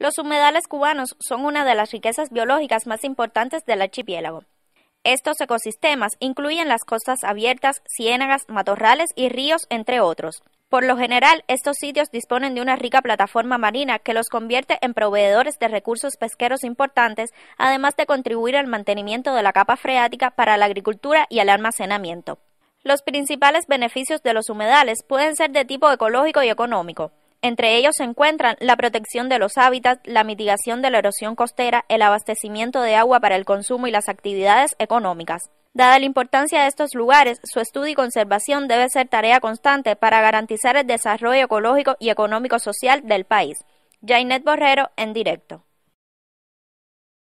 Los humedales cubanos son una de las riquezas biológicas más importantes del archipiélago. Estos ecosistemas incluyen las costas abiertas, ciénagas, matorrales y ríos, entre otros. Por lo general, estos sitios disponen de una rica plataforma marina que los convierte en proveedores de recursos pesqueros importantes, además de contribuir al mantenimiento de la capa freática para la agricultura y el almacenamiento. Los principales beneficios de los humedales pueden ser de tipo ecológico y económico. Entre ellos se encuentran la protección de los hábitats, la mitigación de la erosión costera, el abastecimiento de agua para el consumo y las actividades económicas. Dada la importancia de estos lugares, su estudio y conservación debe ser tarea constante para garantizar el desarrollo ecológico y económico social del país. Jainet Borrero, en directo.